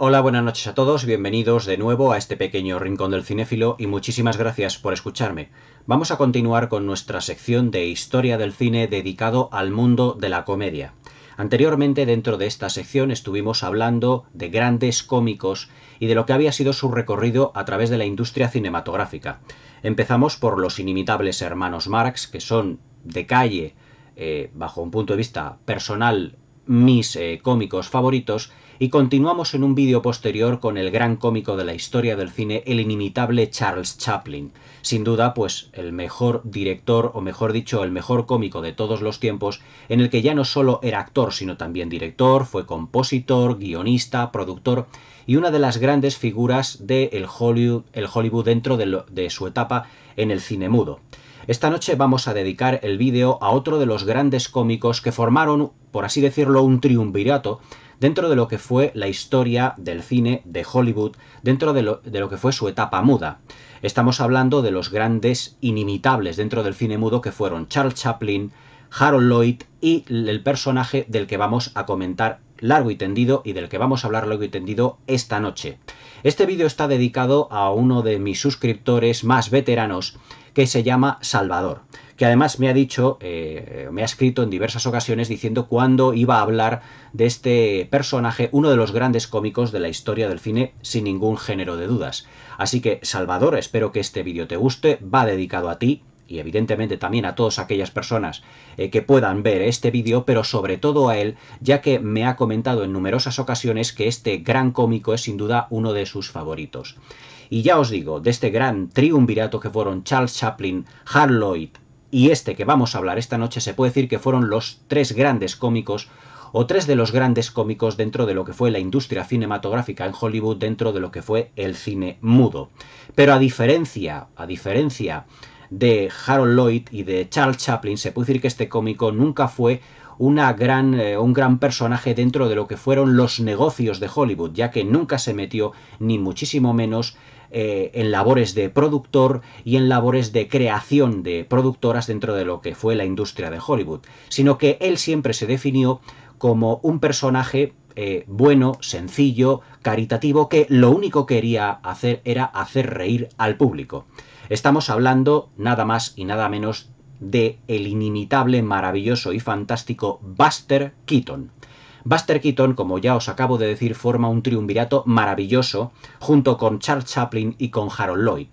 Hola, buenas noches a todos, bienvenidos de nuevo a este pequeño rincón del cinéfilo y muchísimas gracias por escucharme. Vamos a continuar con nuestra sección de historia del cine dedicado al mundo de la comedia. Anteriormente dentro de esta sección estuvimos hablando de grandes cómicos y de lo que había sido su recorrido a través de la industria cinematográfica. Empezamos por los inimitables hermanos Marx, que son de calle, eh, bajo un punto de vista personal, mis eh, cómicos favoritos, y continuamos en un vídeo posterior con el gran cómico de la historia del cine, el inimitable Charles Chaplin. Sin duda, pues el mejor director, o mejor dicho, el mejor cómico de todos los tiempos, en el que ya no solo era actor, sino también director, fue compositor, guionista, productor y una de las grandes figuras del Hollywood, el Hollywood dentro de, de su etapa en el cine mudo. Esta noche vamos a dedicar el vídeo a otro de los grandes cómicos que formaron, por así decirlo, un triunvirato dentro de lo que fue la historia del cine de Hollywood, dentro de lo, que fue su etapa muda. Estamos hablando de los grandes inimitables dentro del cine mudo que fueron Charles Chaplin, Harold Lloyd y el personaje del que vamos a comentar largo y tendido y del que vamos a hablar largo y tendido esta noche. Este vídeo está dedicado a uno de mis suscriptores más veteranos que se llama Salvador, que además me ha dicho, eh, me ha escrito en diversas ocasiones diciendo cuándo iba a hablar de este personaje, uno de los grandes cómicos de la historia del cine, sin ningún género de dudas. Así que, Salvador, espero que este vídeo te guste, va dedicado a ti, y evidentemente también a todas aquellas personas eh, que puedan ver este vídeo, pero sobre todo a él, ya que me ha comentado en numerosas ocasiones que este gran cómico es sin duda uno de sus favoritos. Y ya os digo, de este gran triunvirato que fueron Charles Chaplin, Hal Lloyd y este que vamos a hablar esta noche, se puede decir que fueron los tres grandes cómicos o tres de los grandes cómicos dentro de lo que fue la industria cinematográfica en Hollywood, dentro de lo que fue el cine mudo. Pero a diferencia, a diferencia de Harold Lloyd y de Charles Chaplin, se puede decir que este cómico nunca fue una gran, eh, un gran personaje dentro de lo que fueron los negocios de Hollywood, ya que nunca se metió, ni muchísimo menos, eh, en labores de productor y en labores de creación de productoras dentro de lo que fue la industria de Hollywood, sino que él siempre se definió como un personaje eh, bueno, sencillo, caritativo, que lo único que quería hacer era hacer reír al público. Estamos hablando nada más y nada menos de el inimitable, maravilloso y fantástico Buster Keaton. Buster Keaton, como ya os acabo de decir, forma un triunvirato maravilloso junto con Charles Chaplin y con Harold Lloyd.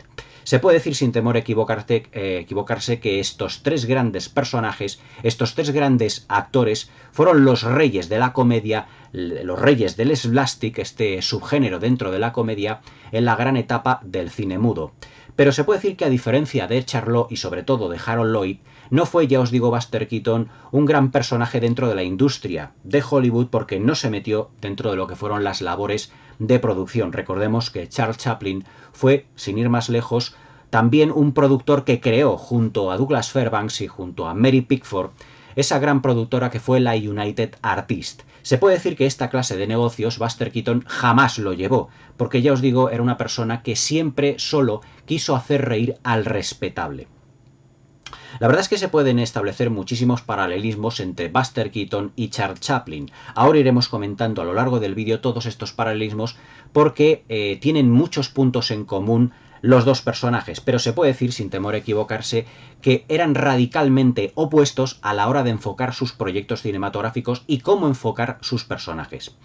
Se puede decir sin temor a eh, equivocarse que estos tres grandes personajes, estos tres grandes actores, fueron los reyes de la comedia, los reyes del slastic, este subgénero dentro de la comedia, en la gran etapa del cine mudo. Pero se puede decir que a diferencia de Charlot y sobre todo de Harold Lloyd, no fue, ya os digo, Buster Keaton un gran personaje dentro de la industria de Hollywood porque no se metió dentro de lo que fueron las labores de producción. Recordemos que Charles Chaplin fue, sin ir más lejos, también un productor que creó junto a Douglas Fairbanks y junto a Mary Pickford esa gran productora que fue la United Artist. Se puede decir que esta clase de negocios Buster Keaton jamás lo llevó, porque ya os digo, era una persona que siempre solo quiso hacer reír al respetable. La verdad es que se pueden establecer muchísimos paralelismos entre Buster Keaton y Charles Chaplin. Ahora iremos comentando a lo largo del vídeo todos estos paralelismos porque eh, tienen muchos puntos en común los dos personajes, pero se puede decir, sin temor a equivocarse, que eran radicalmente opuestos a la hora de enfocar sus proyectos cinematográficos y cómo enfocar sus personajes.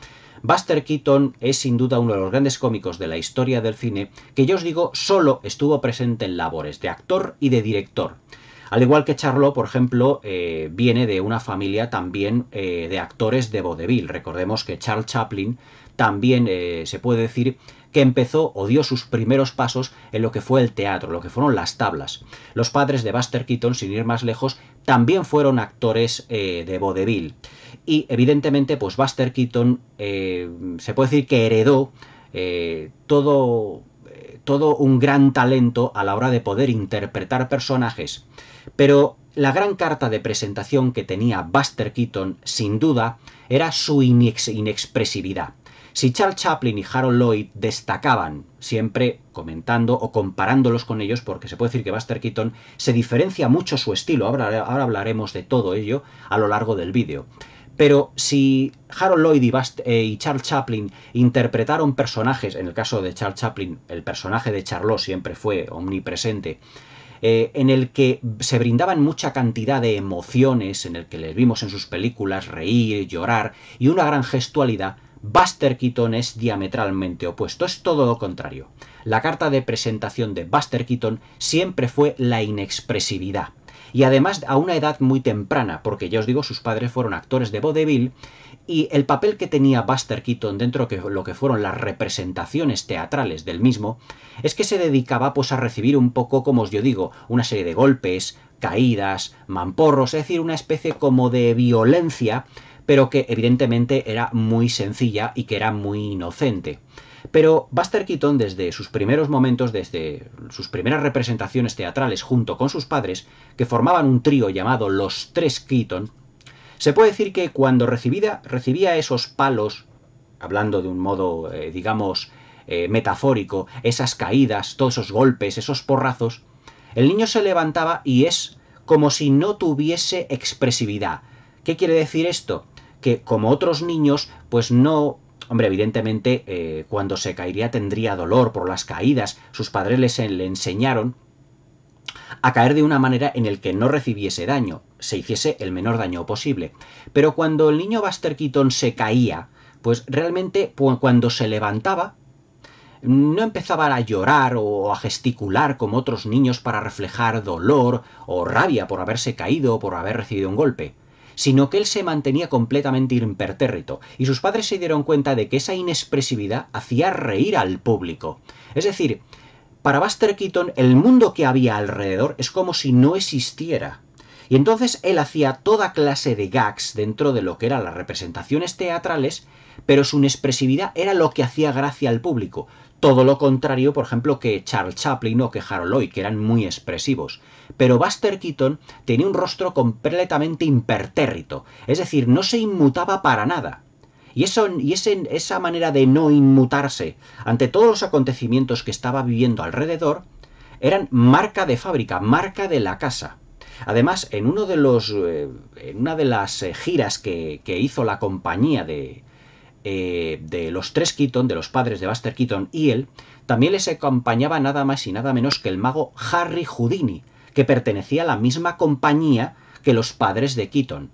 Buster Keaton es sin duda uno de los grandes cómicos de la historia del cine que yo os digo solo estuvo presente en labores de actor y de director. Al igual que Charlot, por ejemplo, eh, viene de una familia también eh, de actores de vodevil. Recordemos que Charles Chaplin también eh, se puede decir que empezó o dio sus primeros pasos en lo que fue el teatro, lo que fueron las tablas. Los padres de Buster Keaton, sin ir más lejos, también fueron actores eh, de vaudeville. Y evidentemente, pues Buster Keaton eh, se puede decir que heredó todo, un gran talento a la hora de poder interpretar personajes. Pero la gran carta de presentación que tenía Buster Keaton, sin duda, era su inexpresividad. Si Charles Chaplin y Harold Lloyd destacaban, siempre comentando o comparándolos con ellos, porque se puede decir que Buster Keaton se diferencia mucho su estilo, ahora, ahora hablaremos de todo ello a lo largo del vídeo. Pero si Harold Lloyd y, eh, Charles Chaplin interpretaron personajes, en el caso de Charles Chaplin, el personaje de Charlot siempre fue omnipresente, eh, en el que se brindaban mucha cantidad de emociones, en el que les vimos en sus películas reír, llorar y una gran gestualidad, Buster Keaton es diametralmente opuesto, es todo lo contrario. La carta de presentación de Buster Keaton siempre fue la inexpresividad. Y además a una edad muy temprana, porque ya os digo, sus padres fueron actores de vaudeville, y el papel que tenía Buster Keaton dentro de lo que fueron las representaciones teatrales del mismo, es que se dedicaba pues a recibir un poco, como os yo digo, una serie de golpes, caídas, mamporros, es decir, una especie como de violencia pero que evidentemente era muy sencilla y que era muy inocente. Pero Buster Keaton desde sus primeros momentos, desde sus primeras representaciones teatrales junto con sus padres, que formaban un trío llamado Los Tres Keaton, se puede decir que cuando recibía esos palos, hablando de un modo, eh, digamos, eh, metafórico, esas caídas, todos esos golpes, esos porrazos, el niño se levantaba y es como si no tuviese expresividad. ¿Qué quiere decir esto? que como otros niños, pues no... Hombre, evidentemente eh, cuando se caería tendría dolor por las caídas. Sus padres les, le enseñaron a caer de una manera en el que no recibiese daño, se hiciese el menor daño posible. Pero cuando el niño Buster Keaton se caía, pues realmente cuando se levantaba, no empezaba a llorar o a gesticular como otros niños para reflejar dolor o rabia por haberse caído o por haber recibido un golpe sino que él se mantenía completamente impertérrito, y sus padres se dieron cuenta de que esa inexpresividad hacía reír al público. Es decir, para Buster Keaton el mundo que había alrededor es como si no existiera. Y entonces él hacía toda clase de gags dentro de lo que eran las representaciones teatrales, pero su inexpresividad era lo que hacía gracia al público. Todo lo contrario, por ejemplo, que Charles Chaplin o que Harold Lloyd, que eran muy expresivos. Pero Buster Keaton tenía un rostro completamente impertérrito, es decir, no se inmutaba para nada. Y, eso, y esa manera de no inmutarse ante todos los acontecimientos que estaba viviendo alrededor eran marca de fábrica, marca de la casa. Además, en, uno de los, eh, en una de las eh, giras que hizo la compañía de, eh, de los tres Keaton, de los padres de Buster Keaton y él, también les acompañaba nada más y nada menos que el mago Harry Houdini, que pertenecía a la misma compañía que los padres de Keaton.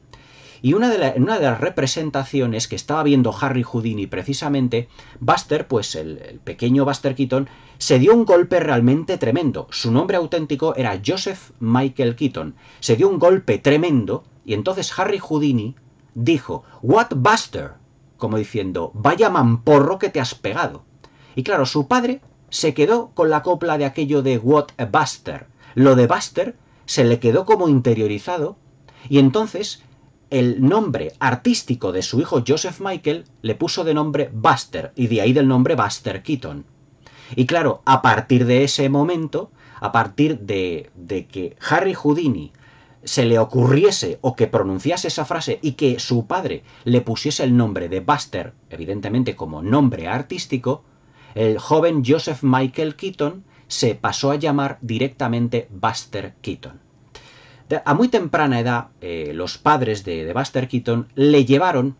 Y una de una de las representaciones que estaba viendo Harry Houdini precisamente, Buster, pues el, el, pequeño Buster Keaton, se dio un golpe realmente tremendo. Su nombre auténtico era Joseph Michael Keaton. Se dio un golpe tremendo y entonces Harry Houdini dijo, What Buster? como diciendo, vaya mamporro que te has pegado. Y claro, su padre se quedó con la copla de aquello de What a Buster. Lo de Buster se le quedó como interiorizado y entonces el nombre artístico de su hijo Joseph Michael le puso de nombre Buster y de ahí del nombre Buster Keaton. Y claro, a partir de ese momento, a partir de, de que Harry Houdini se le ocurriese o que pronunciase esa frase y que su padre le pusiese el nombre de Buster, evidentemente como nombre artístico, el joven Joseph Michael Keaton se pasó a llamar directamente Buster Keaton. A muy temprana edad, eh, los padres de, de Buster Keaton le llevaron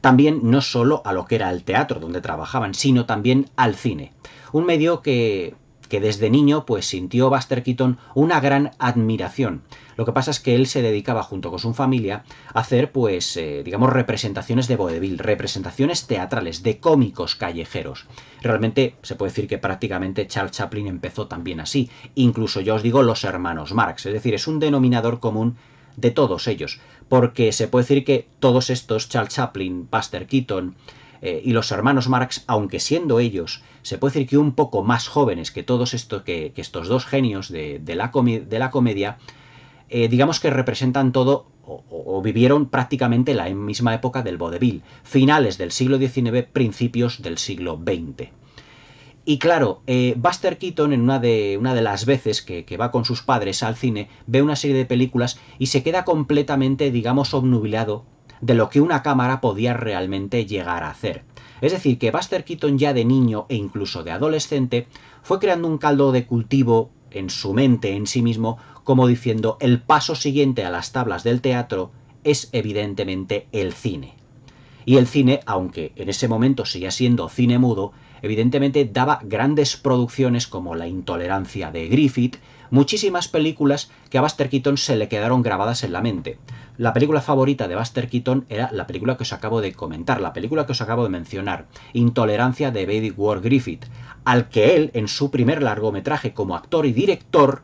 también no solo a lo que era el teatro donde trabajaban, sino también al cine. Un medio que que desde niño pues sintió Buster Keaton una gran admiración. Lo que pasa es que él se dedicaba junto con su familia a hacer pues eh, digamos representaciones de vodevil, representaciones teatrales de cómicos callejeros. Realmente se puede decir que prácticamente Charles Chaplin empezó también así, incluso yo os digo los hermanos Marx, es decir, es un denominador común de todos ellos, porque se puede decir que todos estos Charles Chaplin, Buster Keaton, eh, y los hermanos Marx, aunque siendo ellos, se puede decir que un poco más jóvenes que todos estos, que, estos dos genios de, de, la, de la, comedia, eh, digamos que representan todo o, vivieron prácticamente la misma época del vodevil, finales del siglo XIX, principios del siglo XX. Y claro, eh, Buster Keaton, en una de, una de las veces que, que, va con sus padres al cine, ve una serie de películas y se queda completamente, digamos, obnubilado de lo que una cámara podía realmente llegar a hacer. Es decir, que Buster Keaton ya de niño e incluso de adolescente fue creando un caldo de cultivo en su mente, en sí mismo, como diciendo el paso siguiente a las tablas del teatro es evidentemente el cine. Y el cine, aunque en ese momento siga siendo cine mudo, evidentemente daba grandes producciones como La intolerancia de Griffith, muchísimas películas que a Buster Keaton se le quedaron grabadas en la mente. La película favorita de Buster Keaton era la película que os acabo de comentar, la película que os acabo de mencionar, Intolerancia de Baby Ward Griffith, al que él, en su primer largometraje como actor y director,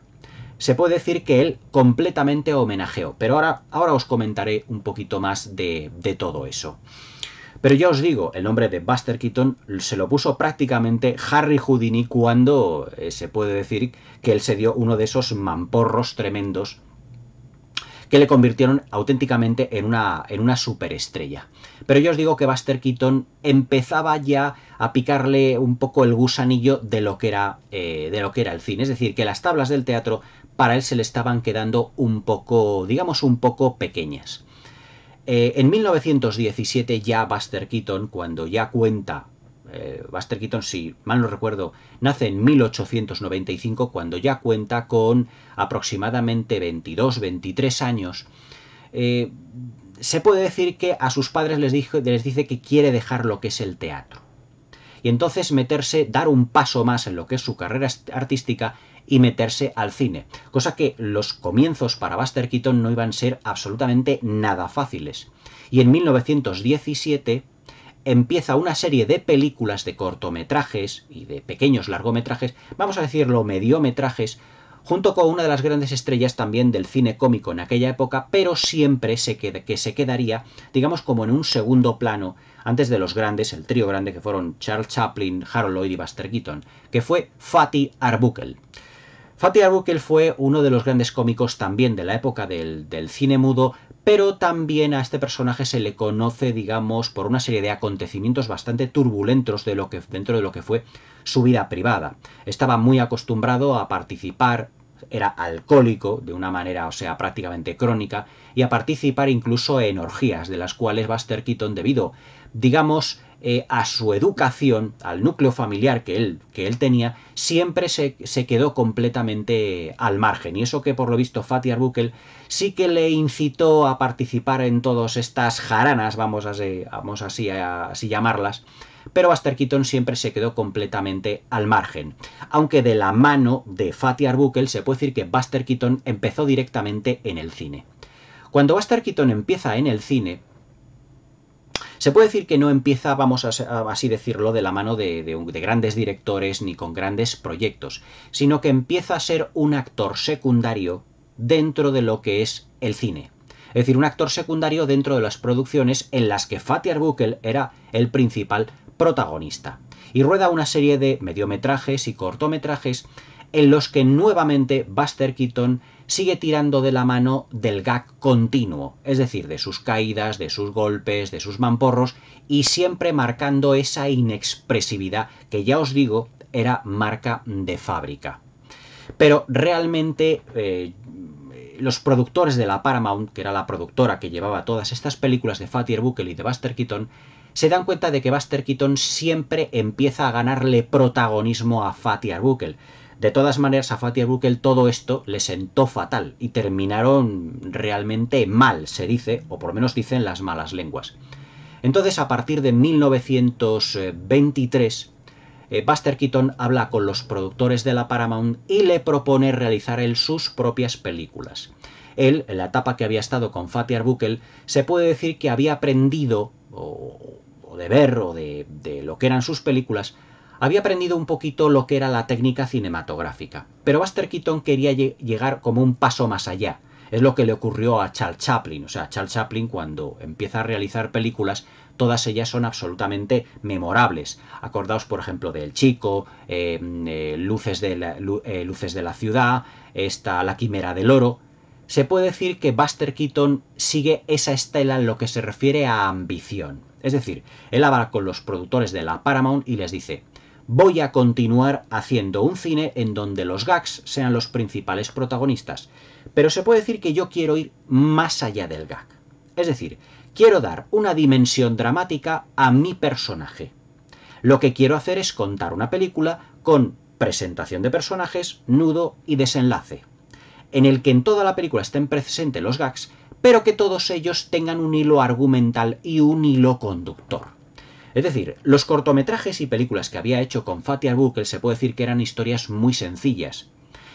se puede decir que él completamente homenajeó. Pero ahora, ahora os comentaré un poquito más de, de todo eso. Pero ya os digo, el nombre de Buster Keaton se lo puso prácticamente Harry Houdini cuando eh, se puede decir que él se dio uno de esos mamporros tremendos que le convirtieron auténticamente en una, en una superestrella. Pero yo os digo que Buster Keaton empezaba ya a picarle un poco el gusanillo de lo que era, eh, de lo que era el cine. Es decir, que las tablas del teatro para él se le estaban quedando un poco, digamos, un poco pequeñas. Eh, en 1917 ya Buster Keaton, cuando ya cuenta, eh, Buster Keaton, si mal no recuerdo, nace en 1895, cuando ya cuenta con aproximadamente 22, 23 años, eh, se puede decir que a sus padres les dice que quiere dejar lo que es el teatro. Y entonces meterse, dar un paso más en lo que es su carrera artística y meterse al cine. Cosa que los comienzos para Buster Keaton no iban a ser absolutamente nada fáciles. Y en 1917 empieza una serie de películas de cortometrajes y de pequeños largometrajes, vamos a decirlo mediometrajes, junto con una de las grandes estrellas también del cine cómico en aquella época, pero siempre se que, que se quedaría, digamos, como en un segundo plano, antes de los grandes, el trío grande que fueron Charles Chaplin, Harold Lloyd y Buster Keaton, que fue Fatty Arbuckle. Fatih Arbuckle fue uno de los grandes cómicos también de la época del, cine mudo, pero también a este personaje se le conoce, digamos, por una serie de acontecimientos bastante turbulentos de lo que, dentro de lo que fue su vida privada. Estaba muy acostumbrado a participar era alcohólico de una manera, o sea, prácticamente crónica, y a participar incluso en orgías, de las cuales Buster Keaton, debido, digamos, eh, a su educación, al núcleo familiar que él, que él tenía, siempre se, quedó completamente al margen. Y eso que por lo visto Fatih Arbuckle sí que le incitó a participar en todas estas jaranas, vamos, a vamos así, a, así llamarlas, pero Buster Keaton siempre se quedó completamente al margen. Aunque de la mano de Fatih Arbuckle se puede decir que Buster Keaton empezó directamente en el cine. Cuando Buster Keaton empieza en el cine, se puede decir que no empieza, vamos a, así decirlo, de la mano de, grandes directores ni con grandes proyectos, sino que empieza a ser un actor secundario dentro de lo que es el cine. Es decir, un actor secundario dentro de las producciones en las que Fatih Arbukel era el principal protagonista. Y rueda una serie de mediometrajes y cortometrajes en los que nuevamente Buster Keaton sigue tirando de la mano del gag continuo, es decir, de sus caídas, de sus golpes, de sus mamporros, y siempre marcando esa inexpresividad que ya os digo era marca de fábrica. Pero realmente eh, los productores de la Paramount, que era la productora que llevaba todas estas películas de Fatty Buckel y de Buster Keaton, se dan cuenta de que Buster Keaton siempre empieza a ganarle protagonismo a Fatty Buckel. De todas maneras, a Fatih Bukel todo esto le sentó fatal y terminaron realmente mal, se dice, o por lo menos dicen las malas lenguas. Entonces, a partir de 1923, eh, Buster Keaton habla con los productores de la Paramount y le propone realizar él sus propias películas. Él, en la etapa que había estado con Fatih Arbuckle, se puede decir que había aprendido, o, de ver, o de lo que eran sus películas, había aprendido un poquito lo que era la técnica cinematográfica, pero Buster Keaton quería llegar como un paso más allá. Es lo que le ocurrió a Charles Chaplin. O sea, Charles Chaplin cuando empieza a realizar películas, todas ellas son absolutamente memorables. Acordaos, por ejemplo, em, eh, de El eh, Chico, Luces, de la, Ciudad, esta La Quimera del Oro. Se puede decir que Buster Keaton sigue esa estela en lo que se refiere a ambición. Es decir, él habla con los productores de la Paramount y les dice, voy a continuar haciendo un cine en donde los gags sean los principales protagonistas. Pero se puede decir que yo quiero ir más allá del gag. Es decir, quiero dar una dimensión dramática a mi personaje. Lo que quiero hacer es contar una película con presentación de personajes, nudo y desenlace, en el que en toda la película estén presentes los gags, pero que todos ellos tengan un hilo argumental y un hilo conductor. Es decir, los cortometrajes y películas que había hecho con Fatih Arbuckle se puede decir que eran historias muy sencillas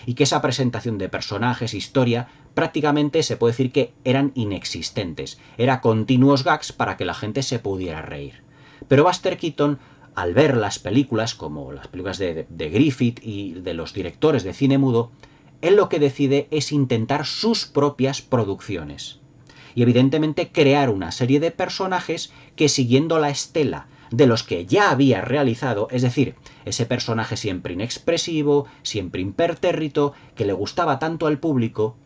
y que esa presentación de personajes, historia, prácticamente se puede decir que eran inexistentes. Era continuos gags para que la gente se pudiera reír. Pero Buster Keaton, al ver las películas, como las películas de, de Griffith y de los directores de cine mudo, él lo que decide es intentar sus propias producciones y evidentemente crear una serie de personajes que siguiendo la estela de los que ya había realizado, es decir, ese personaje siempre inexpresivo, siempre impertérrito, que le gustaba tanto al público,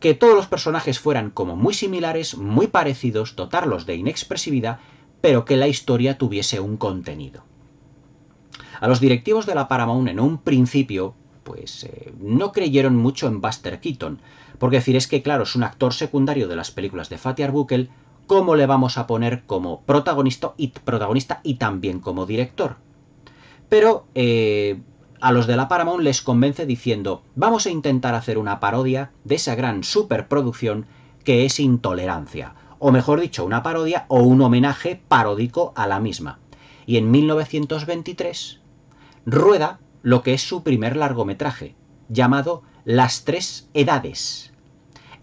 que todos los personajes fueran como muy similares, muy parecidos, dotarlos de inexpresividad, pero que la historia tuviese un contenido. A los directivos de la Paramount en un principio, pues eh, no creyeron mucho en Buster Keaton, porque decir es que claro, es un actor secundario de las películas de Fatty Arbuckle, cómo le vamos a poner como protagonista y, también como director. Pero eh, a los de la Paramount les convence diciendo, vamos a intentar hacer una parodia de esa gran superproducción que es Intolerancia, o mejor dicho, una parodia o un homenaje paródico a la misma. Y en 1923 rueda lo que es su primer largometraje, llamado Las tres edades,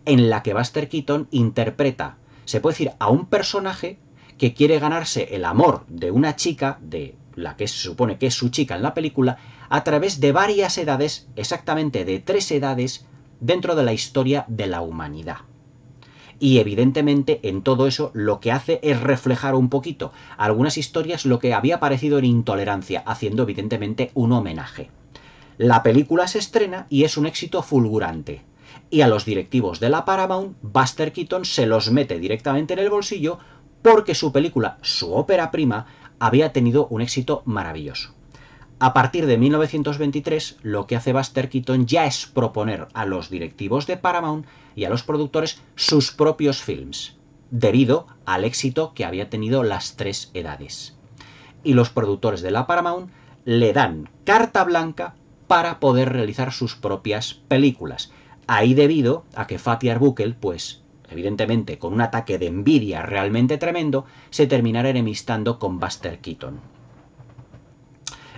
en la que Buster Keaton interpreta se puede decir a un personaje que quiere ganarse el amor de una chica, de la que se supone que es su chica en la película, a través de varias edades, exactamente de tres edades, dentro de la historia de la humanidad. Y evidentemente en todo eso lo que hace es reflejar un poquito algunas historias lo que había aparecido en intolerancia, haciendo evidentemente un homenaje. La película se estrena y es un éxito fulgurante y a los directivos de la Paramount, Buster Keaton se los mete directamente en el bolsillo porque su película, su ópera prima, había tenido un éxito maravilloso. A partir de 1923, lo que hace Buster Keaton ya es proponer a los directivos de Paramount y a los productores sus propios films, debido al éxito que había tenido las tres edades. Y los productores de la Paramount le dan carta blanca para poder realizar sus propias películas, Ahí debido a que Fatih Arbuckle, pues, evidentemente con un ataque de envidia realmente tremendo, se terminara enemistando con Buster Keaton.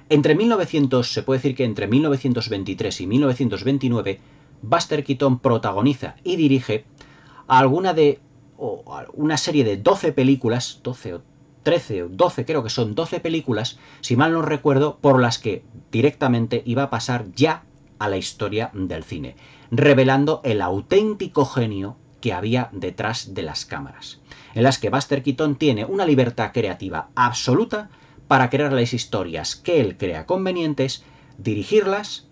Entre 1900, se puede decir que entre 1923 y 1929, Buster Keaton protagoniza y dirige alguna de una serie de 12 películas, 12 o 13 o 12, creo que son 12 películas, si mal no recuerdo, por las que directamente iba a pasar ya a la historia del cine, revelando el auténtico genio que había detrás de las cámaras, en las que Buster Keaton tiene una libertad creativa absoluta para crear las historias que él crea convenientes, dirigirlas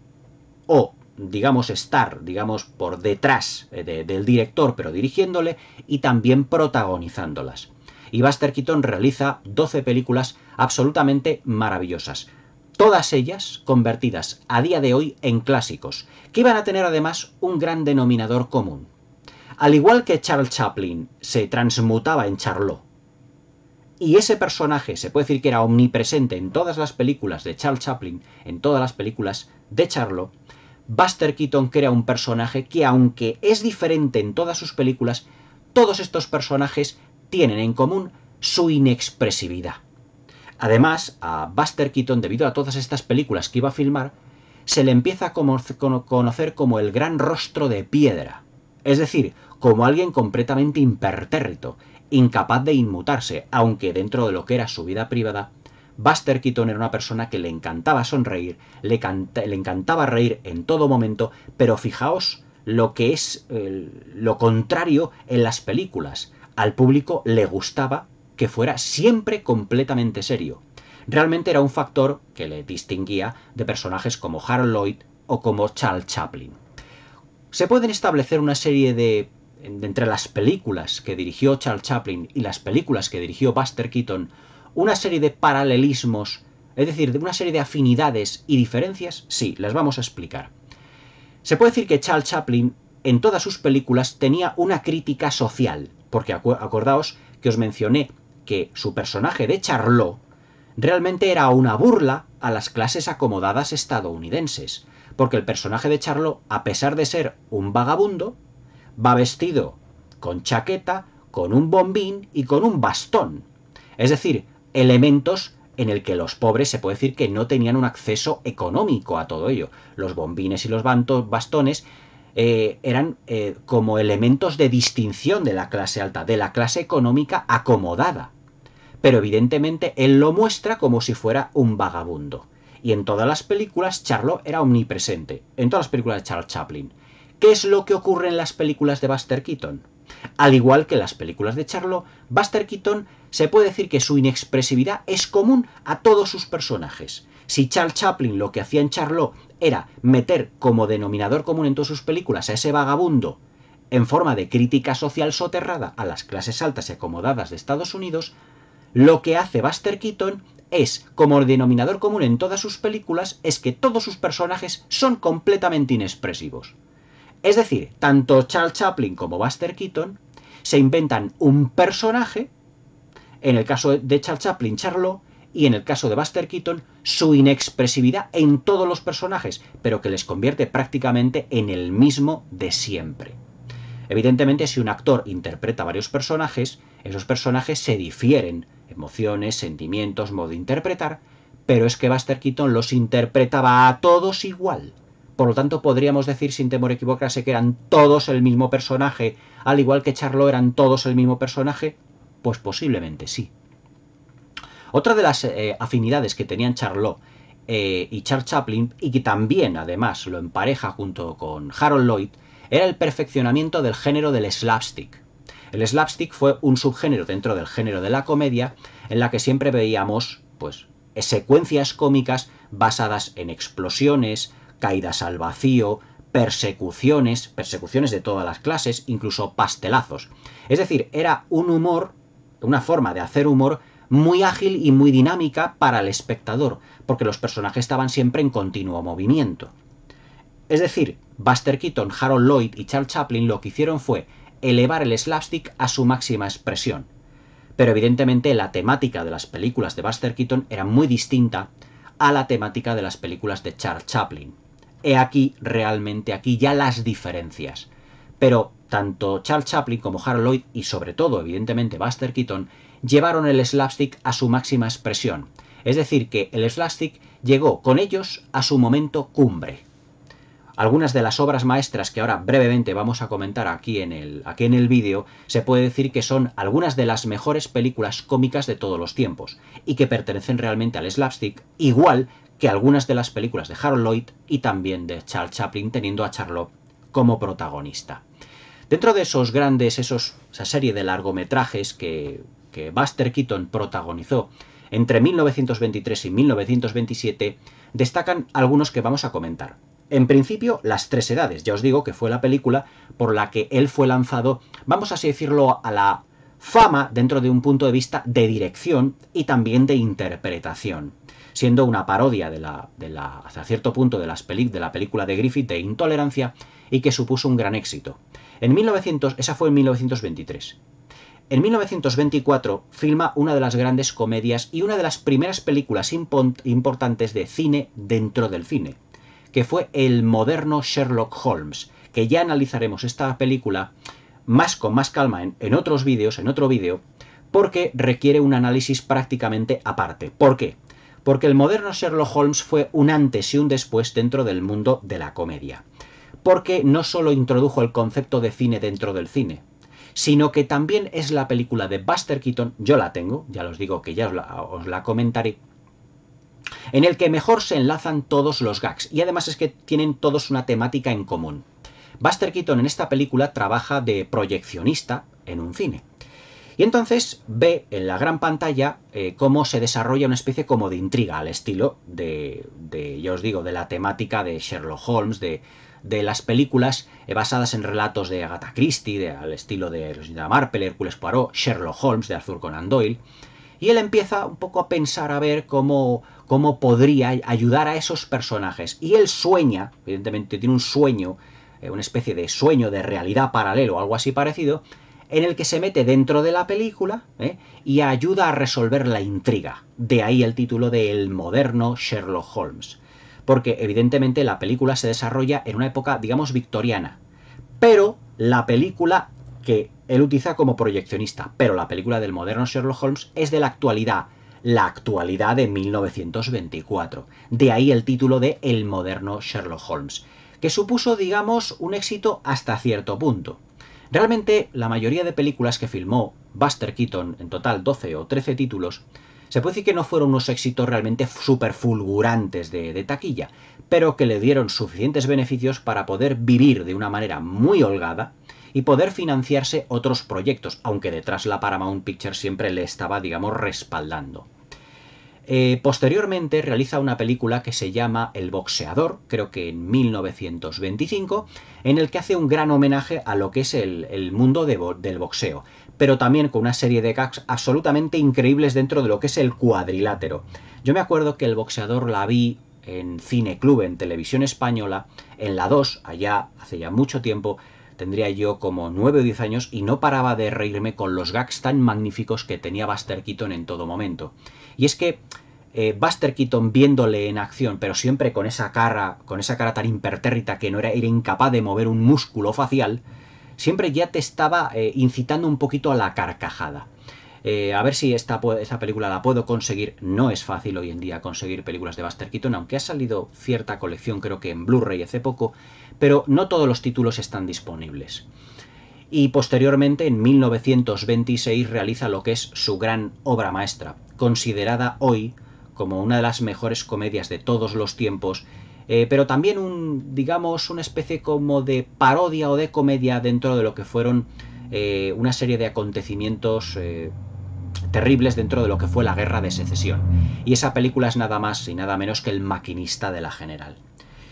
o, digamos, estar, digamos, por detrás eh, del director, pero dirigiéndole y también protagonizándolas. Y Buster Keaton realiza 12 películas absolutamente maravillosas, todas ellas convertidas a día de hoy en clásicos, que iban a tener además un gran denominador común. Al igual que Charles Chaplin se transmutaba en Charlot, y ese personaje se puede decir que era omnipresente en todas las películas de Charles Chaplin, en todas las películas de Charlot, Buster Keaton crea un personaje que aunque es diferente en todas sus películas, todos estos personajes tienen en común su inexpresividad. Además, a Buster Keaton, debido a todas estas películas que iba a filmar, se le empieza a conocer como el gran rostro de piedra, es decir, como alguien completamente impertérrito, incapaz de inmutarse, aunque dentro de lo que era su vida privada, Buster Keaton era una persona que le encantaba sonreír, le, encantaba reír en todo momento, pero fijaos lo que es lo contrario en las películas. Al público le gustaba que fuera siempre completamente serio. Realmente era un factor que le distinguía de personajes como Harold Lloyd o como Charles Chaplin. Se pueden establecer una serie de entre las películas que dirigió Charles Chaplin y las películas que dirigió Buster Keaton, una serie de paralelismos, es decir, de una serie de afinidades y diferencias, sí, las vamos a explicar. Se puede decir que Charles Chaplin en todas sus películas tenía una crítica social, porque acordaos que os mencioné que su personaje de Charlot realmente era una burla a las clases acomodadas estadounidenses, porque el personaje de Charlot, a pesar de ser un vagabundo, va vestido con chaqueta, con un bombín y con un bastón. Es decir, elementos en el que los pobres se puede decir que no tenían un acceso económico a todo ello. Los bombines y los bastones eh, eran eh, como elementos de distinción de la clase alta, de la clase económica acomodada. Pero evidentemente él lo muestra como si fuera un vagabundo. Y en todas las películas Charlot era omnipresente, en todas las películas de Charles Chaplin. ¿Qué es lo que ocurre en las películas de Buster Keaton? Al igual que en las películas de Charlot, Buster Keaton se puede decir que su inexpresividad es común a todos sus personajes. Si Charles Chaplin lo que hacía en Charlot era meter como denominador común en todas sus películas a ese vagabundo en forma de crítica social soterrada a las clases altas y acomodadas de Estados Unidos, lo que hace Buster Keaton es, como denominador común en todas sus películas, es que todos sus personajes son completamente inexpresivos. Es decir, tanto Charles Chaplin como Buster Keaton se inventan un personaje, en el caso de Charles Chaplin, Charlo, y en el caso de Buster Keaton, su inexpresividad en todos los personajes, pero que les convierte prácticamente en el mismo de siempre. Evidentemente, si un actor interpreta varios personajes, esos personajes se difieren, emociones, sentimientos, modo de interpretar, pero es que Buster Keaton los interpretaba a todos igual. Por lo tanto, podríamos decir sin temor a equivocarse que eran todos el mismo personaje, al igual que Charlo eran todos el mismo personaje, pues posiblemente sí. Otra de las eh, afinidades que tenían Charlot eh, y Charles Chaplin, y que también además lo empareja junto con Harold Lloyd, era el perfeccionamiento del género del slapstick. El slapstick fue un subgénero dentro del género de la comedia en la que siempre veíamos, pues, secuencias cómicas basadas en explosiones, caídas al vacío, persecuciones, persecuciones de todas las clases, incluso pastelazos. Es decir, era un humor, una forma de hacer humor muy ágil y muy dinámica para el espectador, porque los personajes estaban siempre en continuo movimiento. Es decir, Buster Keaton, Harold Lloyd y Charles Chaplin lo que hicieron fue elevar el slapstick a su máxima expresión. Pero evidentemente la temática de las películas de Buster Keaton era muy distinta a la temática de las películas de Charles Chaplin. He aquí, realmente aquí, ya las diferencias. Pero tanto Charles Chaplin como Harold Lloyd y sobre todo, evidentemente, Buster Keaton llevaron el slapstick a su máxima expresión. Es decir, que el slapstick llegó con ellos a su momento cumbre. Algunas de las obras maestras que ahora brevemente vamos a comentar aquí en el, aquí en el vídeo, se puede decir que son algunas de las mejores películas cómicas de todos los tiempos, y que pertenecen realmente al slapstick, igual que algunas de las películas de Harold Lloyd y también de Charles Chaplin, teniendo a Charlotte como protagonista. Dentro de esos grandes, esos, esa serie de largometrajes que que Buster Keaton protagonizó entre 1923 y 1927, destacan algunos que vamos a comentar. En principio, Las Tres Edades, ya os digo que fue la película por la que él fue lanzado, vamos así decirlo, a la fama dentro de un punto de vista de dirección y también de interpretación, siendo una parodia de la, hasta cierto punto de, las de la película de Griffith de Intolerancia y que supuso un gran éxito. En 1900, esa fue en 1923. En 1924 filma una de las grandes comedias y una de las primeras películas importantes de cine dentro del cine, que fue el moderno Sherlock Holmes, que ya analizaremos esta película más con más calma en, otros vídeos, en otro vídeo, porque requiere un análisis prácticamente aparte. ¿Por qué? Porque el moderno Sherlock Holmes fue un antes y un después dentro del mundo de la comedia. Porque no solo introdujo el concepto de cine dentro del cine, sino que también es la película de Buster Keaton, yo la tengo, ya os digo que ya os la, comentaré, en el que mejor se enlazan todos los gags, y además es que tienen todos una temática en común. Buster Keaton en esta película trabaja de proyeccionista en un cine. Y entonces ve en la gran pantalla eh, cómo se desarrolla una especie como de intriga al estilo de, de, os digo, de la temática de Sherlock Holmes, de, de las películas eh, basadas en relatos de Agatha Christie, al estilo de de Marple, Hércules Poirot, Sherlock Holmes, de Arthur Conan Doyle. Y él empieza un poco a pensar a ver cómo, podría ayudar a esos personajes. Y él sueña, evidentemente tiene un sueño, eh, una especie de sueño de realidad paralelo, algo así parecido, en el que se mete dentro de la película eh, y ayuda a resolver la intriga. De ahí el título de El moderno Sherlock Holmes porque evidentemente la película se desarrolla en una época, digamos, victoriana. Pero la película que él utiliza como proyeccionista, pero la película del moderno Sherlock Holmes es de la actualidad, la actualidad de 1924. De ahí el título de El moderno Sherlock Holmes, que supuso, digamos, un éxito hasta cierto punto. Realmente, la mayoría de películas que filmó Buster Keaton, en total 12 o 13 títulos, se puede decir que no fueron unos éxitos realmente súper fulgurantes de, taquilla, pero que le dieron suficientes beneficios para poder vivir de una manera muy holgada y poder financiarse otros proyectos, aunque detrás la Paramount Pictures siempre le estaba, digamos, respaldando. Eh, posteriormente realiza una película que se llama El Boxeador, creo que en 1925, en el que hace un gran homenaje a lo que es el, mundo del boxeo pero también con una serie de gags absolutamente increíbles dentro de lo que es el cuadrilátero. Yo me acuerdo que el boxeador la vi en Cine Club, en televisión española, en la 2, allá hace ya mucho tiempo, tendría yo como 9 o 10 años y no paraba de reírme con los gags tan magníficos que tenía Buster Keaton en todo momento. Y es que eh, Buster Keaton viéndole en acción, pero siempre con esa cara, con esa cara tan impertérrita que no era, era incapaz de mover un músculo facial, siempre ya te estaba eh, incitando un poquito a la carcajada. Eh, a ver si esta, esta, película la puedo conseguir. No es fácil hoy en día conseguir películas de Buster Keaton, aunque ha salido cierta colección, creo que en Blu-ray hace poco, pero no todos los títulos están disponibles. Y posteriormente, en 1926, realiza lo que es su gran obra maestra, considerada hoy como una de las mejores comedias de todos los tiempos eh, pero también un, digamos, una especie como de parodia o de comedia dentro de lo que fueron eh, una serie de acontecimientos eh, terribles dentro de lo que fue la guerra de secesión. Y esa película es nada más y nada menos que El maquinista de la general.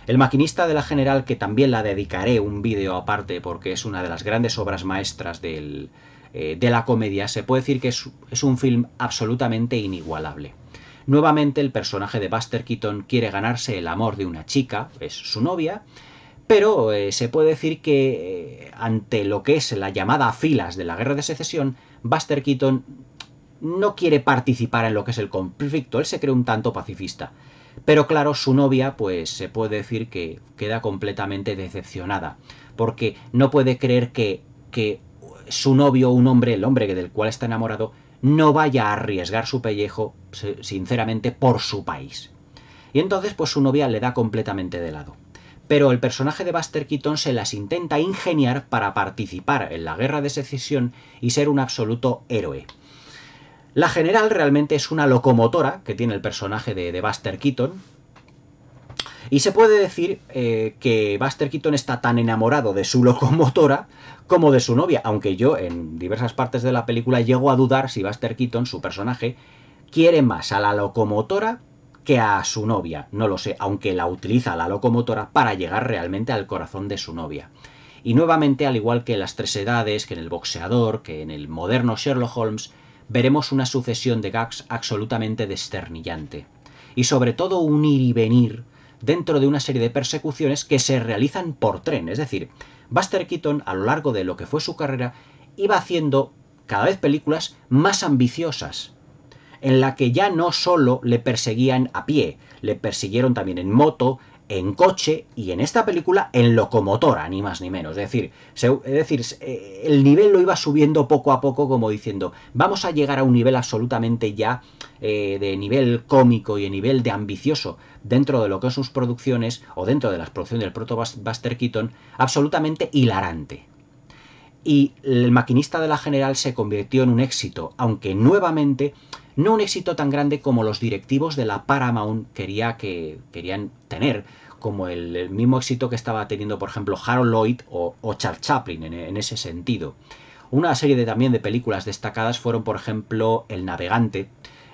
El maquinista de la general, que también la dedicaré un vídeo aparte porque es una de las grandes obras maestras de la comedia, se puede decir que es un film absolutamente inigualable. Nuevamente el personaje de Buster Keaton quiere ganarse el amor de una chica, es su novia, pero eh, se puede decir que eh, ante lo que es la llamada filas de la guerra de secesión, Buster Keaton no quiere participar en lo que es el conflicto, él se cree un tanto pacifista. Pero claro, su novia, pues se puede decir que queda completamente decepcionada, porque no puede creer que, que su novio, un hombre, el hombre del cual está enamorado, no vaya a arriesgar su pellejo, sinceramente, por su país. Y entonces, pues su novia le da completamente de lado. Pero el personaje de Buster Keaton se las intenta ingeniar para participar en la guerra de secesión y ser un absoluto héroe. La general realmente es una locomotora que tiene el personaje de, Buster Keaton, y se puede decir eh, que Buster Keaton está tan enamorado de su locomotora como de su novia, aunque yo en diversas partes de la película llego a dudar si Buster Keaton, su personaje, quiere más a la locomotora que a su novia, no lo sé, aunque la utiliza la locomotora para llegar realmente al corazón de su novia. Y nuevamente, al igual que en las tres edades, que en el boxeador, que en el moderno Sherlock Holmes, veremos una sucesión de gags absolutamente desternillante. Y sobre todo un ir y venir dentro de una serie de persecuciones que se realizan por tren. Es decir, Buster Keaton, a lo largo de lo que fue su carrera, iba haciendo cada vez películas más ambiciosas, en la que ya no solo le perseguían a pie, le persiguieron también en moto, en coche y en esta película en locomotora, ni más ni menos. Es decir, es decir, eh, el nivel lo iba subiendo poco a poco como diciendo, vamos a llegar a un nivel absolutamente ya eh, de nivel cómico y de nivel de ambicioso dentro de lo que son sus producciones o dentro de las producciones del protobuster Keaton, absolutamente hilarante y el maquinista de la general se convirtió en un éxito, aunque nuevamente no un éxito tan grande como los directivos de la Paramount quería que, querían tener, como el, mismo éxito que estaba teniendo, por ejemplo, Harold Lloyd o, Charles Chaplin en, en, ese sentido. Una serie de, también de películas destacadas fueron, por ejemplo, El Navegante,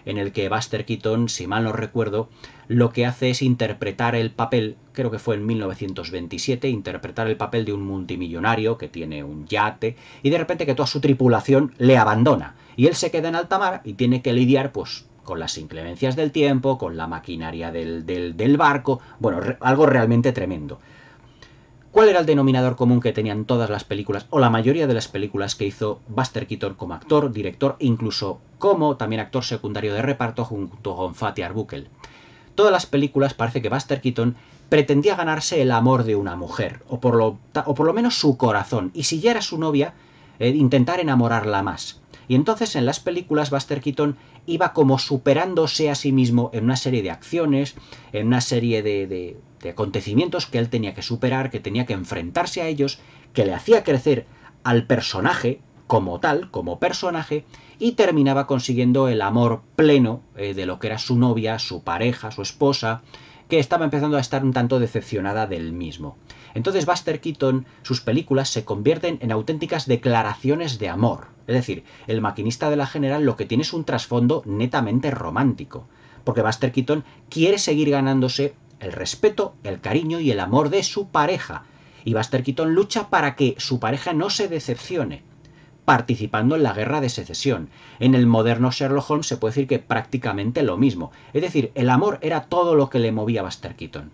en el que Buster Keaton, si mal no recuerdo, lo que hace es interpretar el papel, creo que fue en 1927, interpretar el papel de un multimillonario que tiene un yate y de repente que toda su tripulación le abandona y él se queda en alta mar y tiene que lidiar pues con las inclemencias del tiempo, con la maquinaria del, barco, bueno, algo realmente tremendo. ¿Cuál era el denominador común que tenían todas las películas o la mayoría de las películas que hizo Buster Keaton como actor, director incluso como también actor secundario de reparto junto con Fatih Arbuckle? todas las películas parece que Buster Keaton pretendía ganarse el amor de una mujer, o por lo, o por lo menos su corazón, y si ya era su novia, eh, intentar enamorarla más. Y entonces en las películas Buster Keaton iba como superándose a sí mismo en una serie de acciones, en una serie de, de acontecimientos que él tenía que superar, que tenía que enfrentarse a ellos, que le hacía crecer al personaje, como tal, como personaje, y terminaba consiguiendo el amor pleno eh, de lo que era su novia, su pareja, su esposa, que estaba empezando a estar un tanto decepcionada del mismo. Entonces Buster Keaton, sus películas se convierten en auténticas declaraciones de amor. Es decir, el maquinista de la general lo que tiene es un trasfondo netamente romántico, porque Buster Keaton quiere seguir ganándose el respeto, el cariño y el amor de su pareja, y Buster Keaton lucha para que su pareja no se decepcione participando en la guerra de secesión. En el moderno Sherlock Holmes se puede decir que prácticamente lo mismo. Es decir, el amor era todo lo que le movía a Buster Keaton.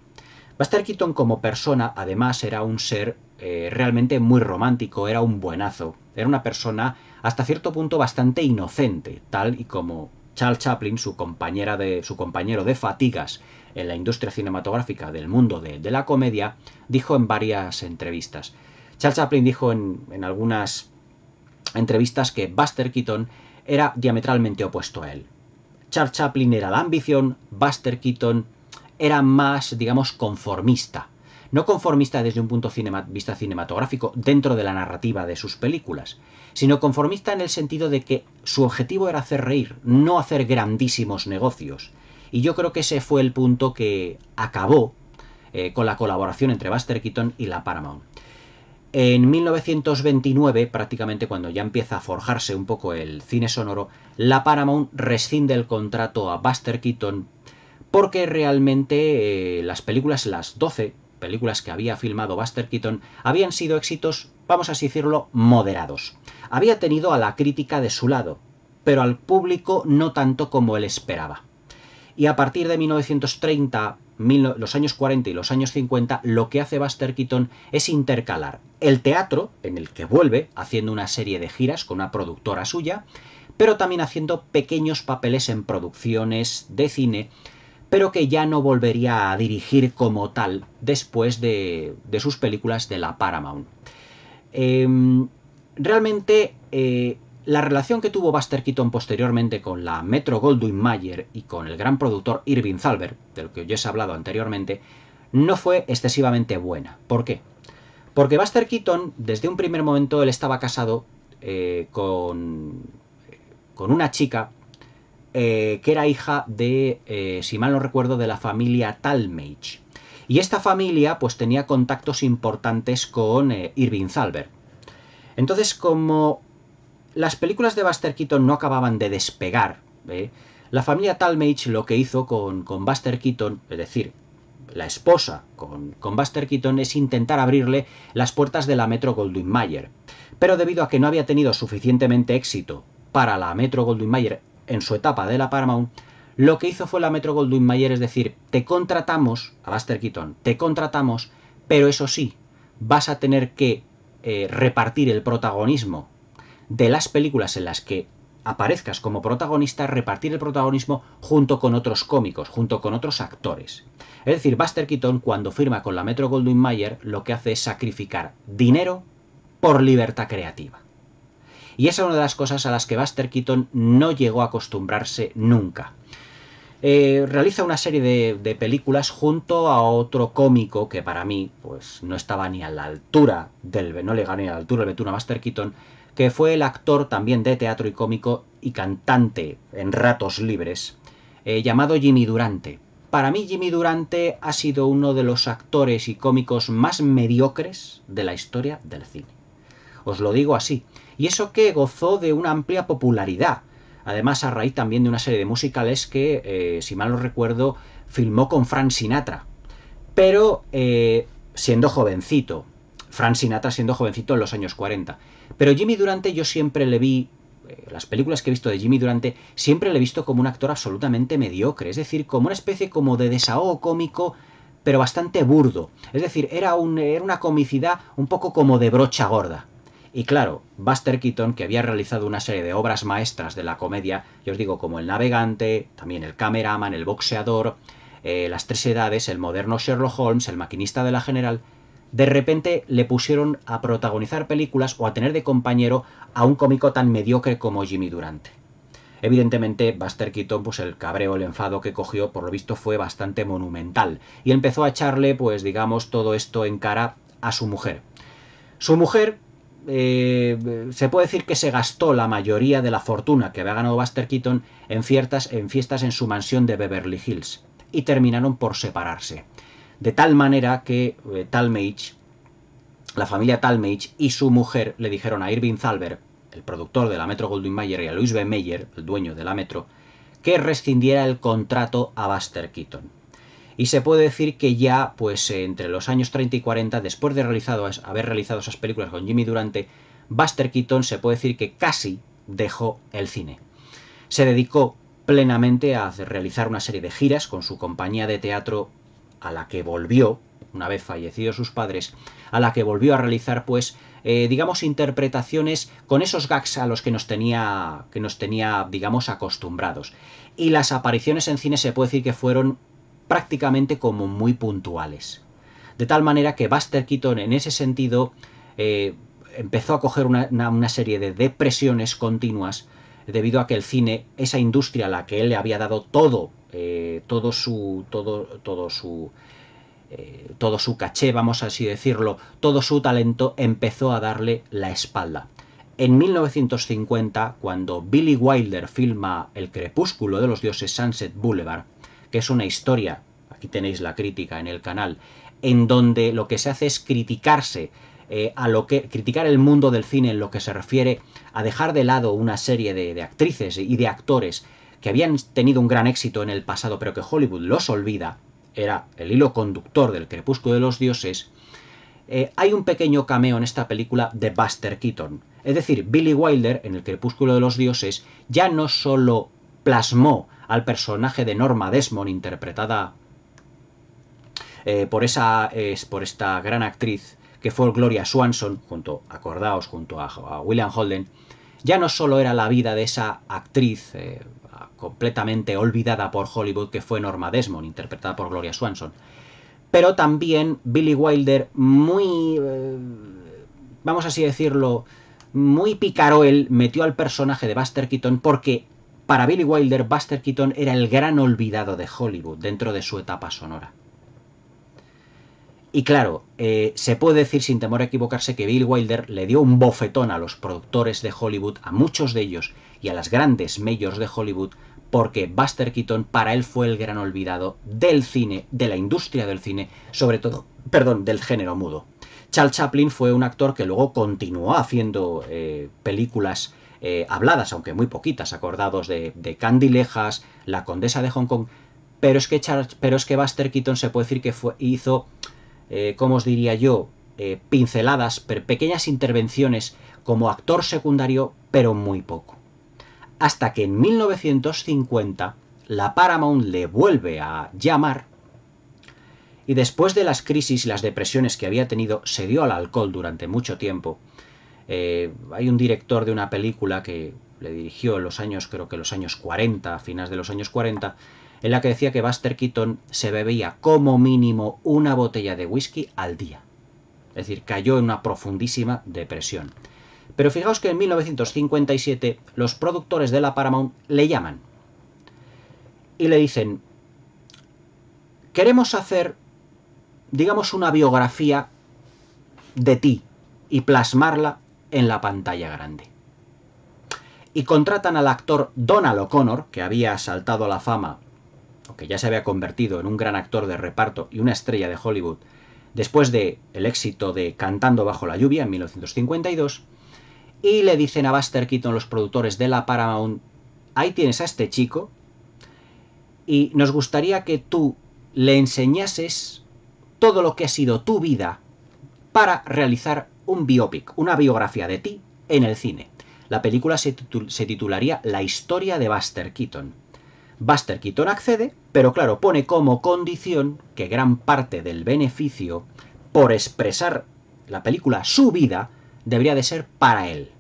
Buster Keaton como persona, además, era un ser eh, realmente muy romántico, era un buenazo, era una persona hasta cierto punto bastante inocente, tal y como Charles Chaplin, su, compañera de, su compañero de fatigas en la industria cinematográfica del mundo de, la comedia, dijo en varias entrevistas. Charles Chaplin dijo en, en algunas entrevistas que Buster Keaton era diametralmente opuesto a él. Charles Chaplin era la ambición, Buster Keaton era más, digamos, conformista. No conformista desde un punto de vista cinematográfico dentro de la narrativa de sus películas, sino conformista en el sentido de que su objetivo era hacer reír, no hacer grandísimos negocios. Y yo creo que ese fue el punto que acabó eh, con la colaboración entre Buster Keaton y la Paramount. En 1929, prácticamente cuando ya empieza a forjarse un poco el cine sonoro, la Paramount rescinde el contrato a Buster Keaton porque realmente eh, las películas, las 12 películas que había filmado Buster Keaton, habían sido éxitos, vamos a decirlo, moderados. Había tenido a la crítica de su lado, pero al público no tanto como él esperaba. Y a partir de 1930 los años 40 y los años 50, lo que hace Buster Keaton es intercalar el teatro, en el que vuelve haciendo una serie de giras con una productora suya, pero también haciendo pequeños papeles en producciones de cine, pero que ya no volvería a dirigir como tal después de, sus películas de la Paramount. Em, realmente eh, la relación que tuvo Buster Keaton posteriormente con la Metro Goldwyn Mayer y con el gran productor Irving Thalberg, del que yo os he hablado anteriormente, no fue excesivamente buena. ¿Por qué? Porque Buster Keaton, desde un primer momento, él estaba casado eh, con, con una chica eh, que era hija de, eh, si mal no recuerdo, de la familia Talmage. Y esta familia pues tenía contactos importantes con Irving Thalberg. Entonces, como las películas de Buster Keaton no acababan de despegar. ¿eh? La familia Talmage lo que hizo con, Buster Keaton, es decir, la esposa con, Buster Keaton es intentar abrirle las puertas de la Metro Goldwyn Mayer. Pero debido a que no había tenido suficientemente éxito para la Metro Goldwyn Mayer en su etapa de la Paramount, lo que hizo fue la Metro Goldwyn Mayer, es decir, te contratamos a Buster Keaton, te contratamos, pero eso sí, vas a tener que eh, repartir el protagonismo de las películas en las que aparezcas como protagonista, repartir el protagonismo junto con otros cómicos, junto con otros actores. Es decir, Buster Keaton cuando firma con la Metro Goldwyn Mayer lo que hace es sacrificar dinero por libertad creativa. Y esa es una de las cosas a las que Buster Keaton no llegó a acostumbrarse nunca. Eh, realiza una serie de, películas junto a otro cómico que para mí pues no estaba ni a la altura del no le a la altura Betuna Buster Keaton que fue el actor también de teatro y cómico y cantante en ratos libres, eh, llamado Jimmy Durante. Para mí Jimmy Durante ha sido uno de los actores y cómicos más mediocres de la historia del cine. Os lo digo así. Y eso que gozó de una amplia popularidad. Además, a raíz también de una serie de musicales que, eh, si mal no recuerdo, filmó con Frank Sinatra. Pero eh, siendo jovencito. Frank Sinatra siendo jovencito en los años 40. Pero Jimmy Durante yo siempre le vi, eh, las películas que he visto de Jimmy Durante, siempre le he visto como un actor absolutamente mediocre, es decir, como una especie como de desahogo cómico, pero bastante burdo. Es decir, era, un, una comicidad un poco como de brocha gorda. Y claro, Buster Keaton, que había realizado una serie de obras maestras de la comedia, yo os digo, como El Navegante, también El Cameraman, El Boxeador, eh, Las Tres Edades, El Moderno Sherlock Holmes, El Maquinista de la General, de repente le pusieron a protagonizar películas o a tener de compañero a un cómico tan mediocre como Jimmy Durante. Evidentemente, Buster Keaton, pues el cabreo, el enfado que cogió, por lo visto fue bastante monumental, y empezó a echarle, pues digamos, todo esto en cara a su mujer. Su mujer, eh, se puede decir que se gastó la mayoría de la fortuna que había ganado Buster Keaton en, en fiestas en su mansión de Beverly Hills, y terminaron por separarse de tal manera que eh, Talmage, la familia Talmage y su mujer le dijeron a Irving Thalberg, el productor de la Metro Goldwyn Mayer, y a Louis B. Mayer, el dueño de la Metro, que rescindiera el contrato a Buster Keaton. Y se puede decir que ya, pues eh, entre los años 30 y 40, después de haber realizado esas películas con Jimmy Durante, Buster Keaton se puede decir que casi dejó el cine. Se dedicó plenamente a realizar una serie de giras con su compañía de teatro a la que volvió, una vez fallecidos sus padres, a la que volvió a realizar, pues, eh, digamos, interpretaciones con esos gags a los que nos tenía, que nos tenía, digamos, acostumbrados. Y las apariciones en cine se puede decir que fueron prácticamente como muy puntuales. De tal manera que Buster Keaton, en ese sentido, eh, empezó a coger una, una serie de depresiones continuas debido a que el cine, esa industria a la que él le había dado todo eh, todo su todo todo su eh, todo su caché, vamos a así decirlo, todo su talento empezó a darle la espalda. En 1950, cuando Billy Wilder filma El crepúsculo de los dioses Sunset Boulevard, que es una historia, aquí tenéis la crítica en el canal, en donde lo que se hace es criticarse eh, a lo que criticar el mundo del cine en lo que se refiere a dejar de lado una serie de actrices y de actores que habían tenido un gran éxito en el pasado pero que Hollywood los olvida, era el hilo conductor del Crepúsculo de los Dioses, eh, hay un pequeño cameo en esta película de Buster Keaton. Es decir, Billy Wilder, en el Crepúsculo de los Dioses, ya no solo plasmó al personaje de Norma Desmond, interpretada eh, por, esa, por esta gran actriz que fue Gloria Swanson, junto, acordaos, junto a, a William Holden, ya no solo era la vida de esa actriz eh, completamente olvidada por Hollywood, que fue Norma Desmond, interpretada por Gloria Swanson. Pero también Billy Wilder, muy, eh, vamos así decirlo, muy picaroel, metió al personaje de Buster Keaton porque para Billy Wilder, Buster Keaton era el gran olvidado de Hollywood dentro de su etapa sonora. Y claro, eh, se puede decir sin temor a equivocarse que Bill Wilder le dio un bofetón a los productores de Hollywood, a muchos de ellos y a las grandes majors de Hollywood, porque Buster Keaton para él fue el gran olvidado del cine, de la industria del cine, sobre todo, perdón, del género mudo. Charles Chaplin fue un actor que luego continuó haciendo eh, películas eh, habladas, aunque muy poquitas, acordados de, Candilejas, La Condesa de Hong Kong, pero es que, Charles, pero es que Buster Keaton se puede decir que fue, hizo eh, como os diría yo? Eh, pinceladas, pequeñas intervenciones como actor secundario, pero muy poco. Hasta que en 1950 la Paramount le vuelve a llamar y después de las crisis y las depresiones que había tenido, se dio al alcohol durante mucho tiempo. Eh, hay un director de una película que le dirigió en los años, creo que los años 40, a finales de los años 40, en la que decía que Buster Keaton se bebía como mínimo una botella de whisky al día. Es decir, cayó en una profundísima depresión. Pero fijaos que en 1957 los productores de la Paramount le llaman y le dicen, queremos hacer, digamos, una biografía de ti y plasmarla en la pantalla grande. Y contratan al actor Donald O'Connor, que había asaltado la fama que ya se había convertido en un gran actor de reparto y una estrella de Hollywood, después de éxito de Cantando bajo la lluvia en 1952, y le dicen a Buster Keaton los productores de la Paramount, ahí tienes a este chico, y nos gustaría que tú le enseñases todo lo que ha sido tu vida para realizar un biopic, una biografía de ti en el cine. La película se, se titularía La historia de Buster Keaton Buster Keaton accede, pero claro, pone como condición que gran parte del beneficio por expresar la película su vida debería de ser para él.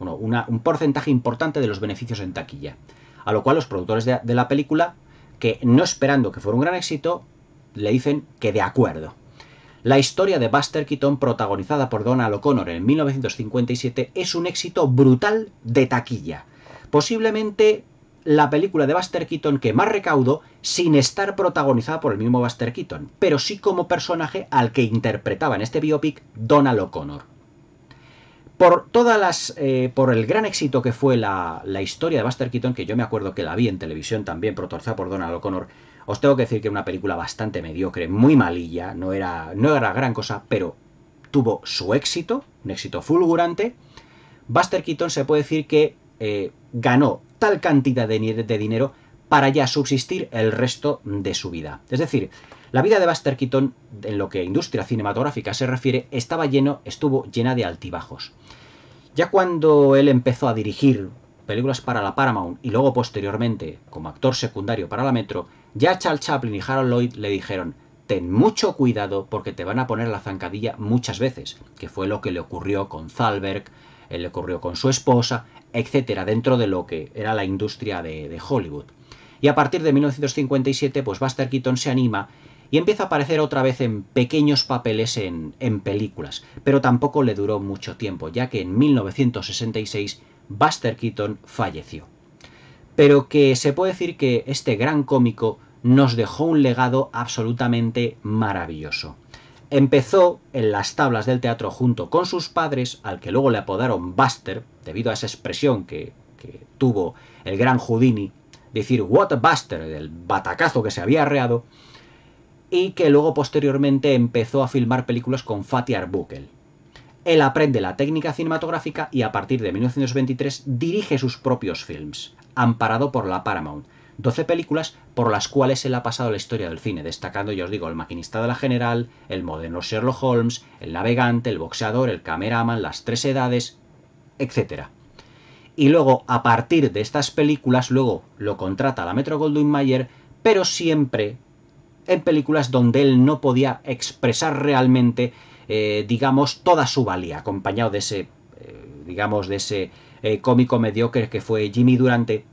un porcentaje importante de los beneficios en taquilla. A lo cual los productores de, la película, que no esperando que fuera un gran éxito, le dicen que de acuerdo. La historia de Buster Keaton, protagonizada por Donald O'Connor en 1957, es un éxito brutal de taquilla. Posiblemente la película de Buster Keaton que más recaudó sin estar protagonizada por el mismo Buster Keaton, pero sí como personaje al que interpretaba en este biopic Donald O'Connor. Por todas las. Eh, por el gran éxito que fue la, historia de Buster Keaton, que yo me acuerdo que la vi en televisión también, protagonizada por Donald O'Connor, os tengo que decir que era una película bastante mediocre, muy malilla, no era, no era gran cosa, pero tuvo su éxito, un éxito fulgurante. Buster Keaton se puede decir que eh, ganó tal cantidad de, dinero para ya subsistir el resto de su vida. Es decir, la vida de Buster Keaton, en lo que industria cinematográfica se refiere, estaba lleno, estuvo llena de altibajos. Ya cuando él empezó a dirigir películas para la Paramount y luego posteriormente como actor secundario para la Metro, ya Charles Chaplin y Harold Lloyd le dijeron, ten mucho cuidado porque te van a poner la zancadilla muchas veces, que fue lo que le ocurrió con Zalberg, él le corrió con su esposa, etcétera, dentro de lo que era la industria de, Hollywood. Y a partir de 1957, pues Buster Keaton se anima y empieza a aparecer otra vez en pequeños papeles en, películas, pero tampoco le duró mucho tiempo, ya que en 1966 Buster Keaton falleció. Pero que se puede decir que este gran cómico nos dejó un legado absolutamente maravilloso. Empezó en las tablas del teatro junto con sus padres, al que luego le apodaron Buster, debido a esa expresión que, tuvo el gran Houdini, decir What a Buster, el batacazo que se había arreado, y que luego posteriormente empezó a filmar películas con Fatih Arbuckle. Él aprende la técnica cinematográfica y a partir de 1923 dirige sus propios films, amparado por la Paramount 12 películas por las cuales él ha pasado la historia del cine, destacando, ya os digo, El maquinista de la general, El moderno Sherlock Holmes, El navegante, El boxeador, El cameraman, Las tres edades, etc. Y luego, a partir de estas películas, luego lo contrata la Metro Goldwyn Mayer, pero siempre en películas donde él no podía expresar realmente, eh, digamos, toda su valía, acompañado de ese, eh, digamos, de ese eh, cómico mediocre que fue Jimmy Durante,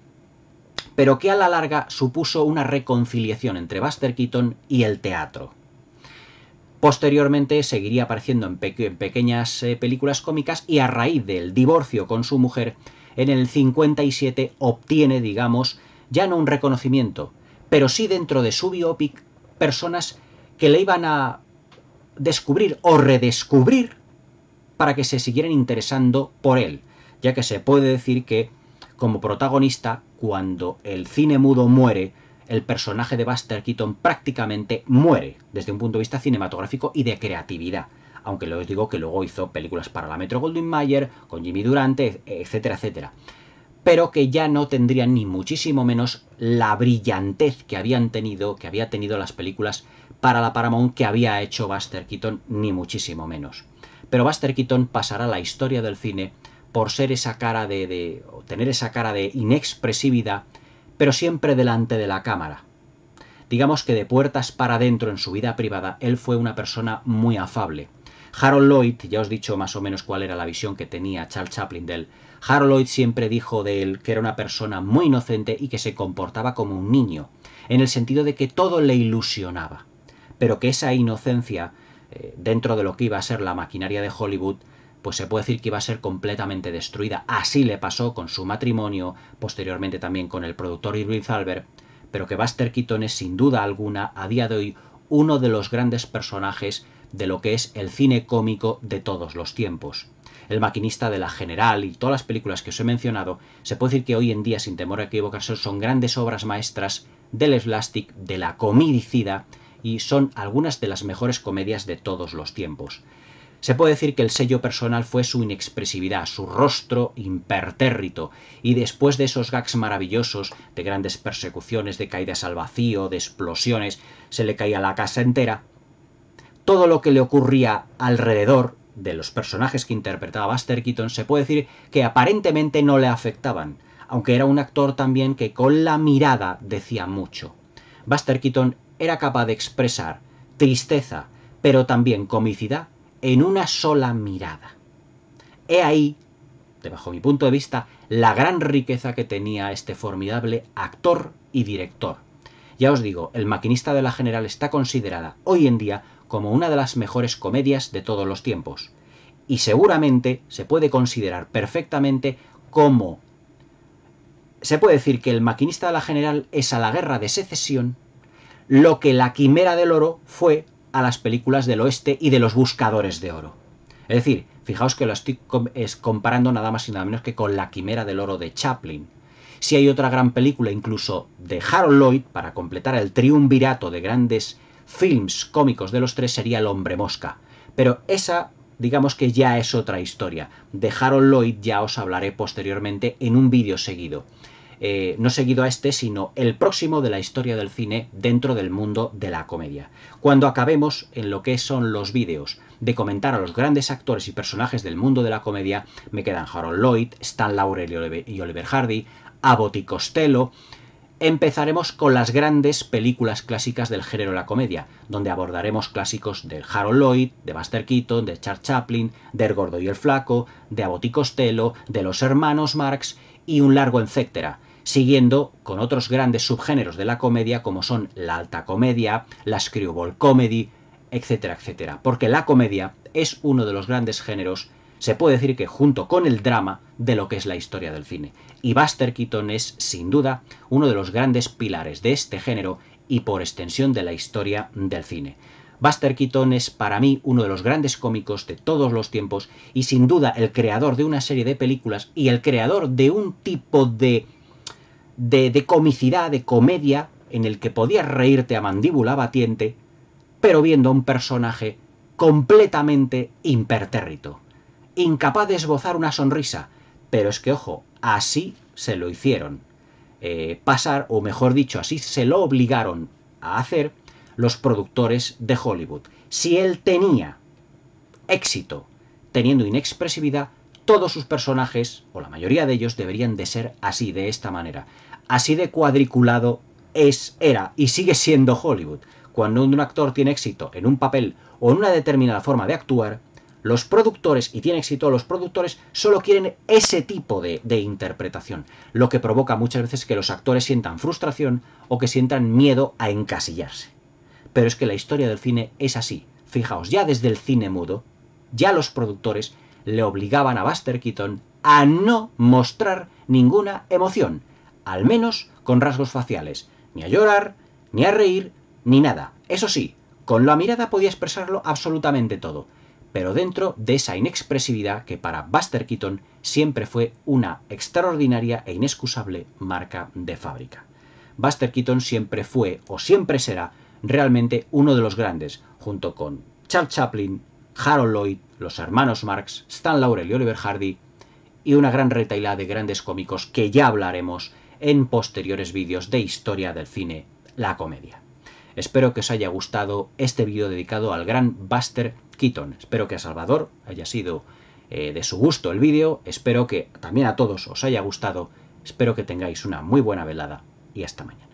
pero que a la larga supuso una reconciliación entre Buster Keaton y el teatro. Posteriormente seguiría apareciendo en, pequeñas eh, películas cómicas y a raíz del divorcio con su mujer, en el 57 obtiene, digamos, ya no un reconocimiento, pero sí dentro de su biopic personas que le iban a descubrir o redescubrir para que se siguieran interesando por él, ya que se puede decir que como protagonista cuando el cine mudo muere, el personaje de Buster Keaton prácticamente muere desde un punto de vista cinematográfico y de creatividad. Aunque les digo que luego hizo películas para la Metro Goldwyn Mayer, con Jimmy Durante, etcétera, etcétera. Pero que ya no tendría ni muchísimo menos la brillantez que habían tenido, que había tenido las películas para la Paramount que había hecho Buster Keaton, ni muchísimo menos. Pero Buster Keaton pasará la historia del cine por ser esa cara de, tener esa cara de inexpresividad, pero siempre delante de la cámara. Digamos que de puertas para adentro en su vida privada, él fue una persona muy afable. Harold Lloyd, ya os he dicho más o menos cuál era la visión que tenía Charles Chaplin de él, Harold Lloyd siempre dijo de él que era una persona muy inocente y que se comportaba como un niño, en el sentido de que todo le ilusionaba, pero que esa inocencia, eh, dentro de lo que iba a ser la maquinaria de Hollywood, pues se puede decir que iba a ser completamente destruida. Así le pasó con su matrimonio, posteriormente también con el productor Irwin Zalber, pero que Buster Keaton es sin duda alguna, a día de hoy, uno de los grandes personajes de lo que es el cine cómico de todos los tiempos. El maquinista de la General y todas las películas que os he mencionado, se puede decir que hoy en día, sin temor a equivocarse, son grandes obras maestras del slastic, de la comidicida, y son algunas de las mejores comedias de todos los tiempos. Se puede decir que el sello personal fue su inexpresividad, su rostro impertérrito, y después de esos gags maravillosos, de grandes persecuciones, de caídas al vacío, de explosiones, se le caía la casa entera, todo lo que le ocurría alrededor de los personajes que interpretaba Buster Keaton se puede decir que aparentemente no le afectaban, aunque era un actor también que con la mirada decía mucho. Buster Keaton era capaz de expresar tristeza, pero también comicidad en una sola mirada. He ahí, debajo mi punto de vista, la gran riqueza que tenía este formidable actor y director. Ya os digo, El maquinista de la General está considerada hoy en día como una de las mejores comedias de todos los tiempos. Y seguramente se puede considerar perfectamente como... Se puede decir que El maquinista de la General es a la guerra de secesión lo que la quimera del oro fue a las películas del oeste y de los buscadores de oro. Es decir, fijaos que lo estoy comparando nada más y nada menos que con La Quimera del Oro de Chaplin. Si hay otra gran película, incluso de Harold Lloyd, para completar el triunvirato de grandes films cómicos de los tres, sería El Hombre Mosca. Pero esa, digamos que ya es otra historia. De Harold Lloyd ya os hablaré posteriormente en un vídeo seguido. Eh, no seguido a este, sino el próximo de la historia del cine dentro del mundo de la comedia. Cuando acabemos en lo que son los vídeos de comentar a los grandes actores y personajes del mundo de la comedia, me quedan Harold Lloyd, Stan Laurel y Oliver Hardy, Abbott y Costello, empezaremos con las grandes películas clásicas del género de la comedia, donde abordaremos clásicos de Harold Lloyd, de Buster Keaton, de Charles Chaplin, de El Gordo y el Flaco, de Abbott y Costello, de los hermanos Marx y un largo etcétera siguiendo con otros grandes subgéneros de la comedia como son la alta comedia, la screwball comedy, etcétera, etcétera. Porque la comedia es uno de los grandes géneros, se puede decir que junto con el drama, de lo que es la historia del cine. Y Buster Keaton es, sin duda, uno de los grandes pilares de este género y por extensión de la historia del cine. Buster Keaton es para mí uno de los grandes cómicos de todos los tiempos y sin duda el creador de una serie de películas y el creador de un tipo de de, comicidad, de comedia, en el que podías reírte a mandíbula batiente, pero viendo a un personaje completamente impertérrito, incapaz de esbozar una sonrisa. Pero es que, ojo, así se lo hicieron eh, pasar, o mejor dicho, así se lo obligaron a hacer los productores de Hollywood. Si él tenía éxito teniendo inexpresividad, todos sus personajes, o la mayoría de ellos, deberían de ser así, de esta manera. Así de cuadriculado es, era y sigue siendo Hollywood. Cuando un actor tiene éxito en un papel o en una determinada forma de actuar, los productores, y tiene éxito los productores, solo quieren ese tipo de, de, interpretación, lo que provoca muchas veces que los actores sientan frustración o que sientan miedo a encasillarse. Pero es que la historia del cine es así. Fijaos, ya desde el cine mudo, ya los productores le obligaban a Buster Keaton a no mostrar ninguna emoción al menos con rasgos faciales, ni a llorar, ni a reír, ni nada. Eso sí, con la mirada podía expresarlo absolutamente todo, pero dentro de esa inexpresividad que para Buster Keaton siempre fue una extraordinaria e inexcusable marca de fábrica. Buster Keaton siempre fue o siempre será realmente uno de los grandes, junto con Charles Chaplin, Harold Lloyd, los hermanos Marx, Stan Laurel y Oliver Hardy, y una gran retaila de grandes cómicos que ya hablaremos en posteriores vídeos de historia del cine, la comedia. Espero que os haya gustado este vídeo dedicado al gran Buster Keaton. Espero que a Salvador haya sido eh, de su gusto el vídeo. Espero que también a todos os haya gustado. Espero que tengáis una muy buena velada y hasta mañana.